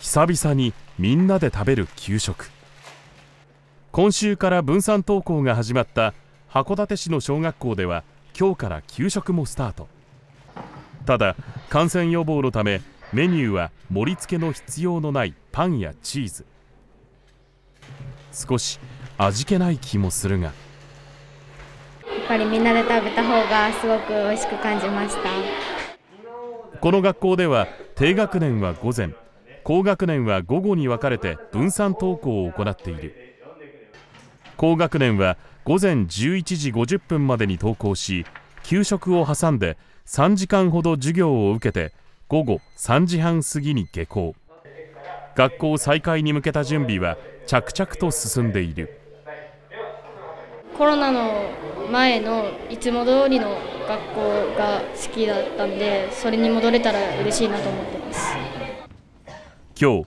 久々にみんなで食べる給食今週から分散登校が始まった函館市の小学校では今日から給食もスタートただ感染予防のためメニューは盛り付けの必要のないパンやチーズ少し味気ない気もするがやっぱりみんなで食べた方がすごく美味しく感じましたこの学校では低学年は午前高学年は午後に分かれて分散登校を行っている高学年は午前11時50分までに登校し給食を挟んで3時間ほど授業を受けて午後3時半過ぎに下校学校再開に向けた準備は着々と進んでいるコロナの前のいつも通りの学校が好きだったんでそれに戻れたら嬉しいなと思ってます今日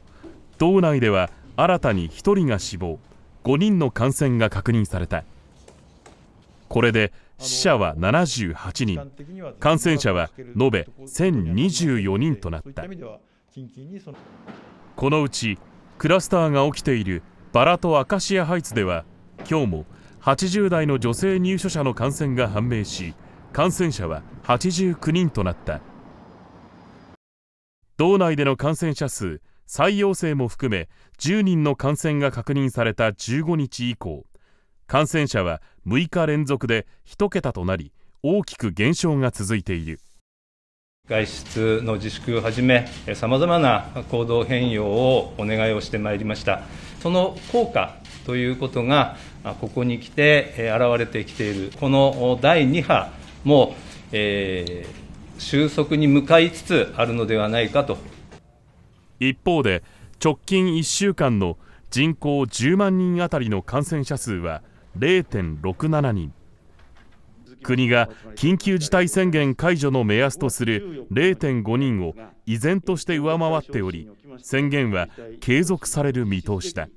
道内では新たに1人が死亡5人の感染が確認されたこれで死者は78人感染者は延べ1024人となったこのうちクラスターが起きているバラとアカシアハイツでは今日も80代の女性入所者の感染が判明し感染者は89人となった道内での感染者数採用生も含め10人の感染が確認された15日以降感染者は6日連続で1桁となり大きく減少が続いている外出の自粛をはじめさまざまな行動変容をお願いをしてまいりましたその効果ということがここに来て現れてきているこの第2波も、えー、収束に向かいつつあるのではないかと一方で直近1週間の人口10万人当たりの感染者数は0.67人国が緊急事態宣言解除の目安とする0.5人を依然として上回っており宣言は継続される見通しだ。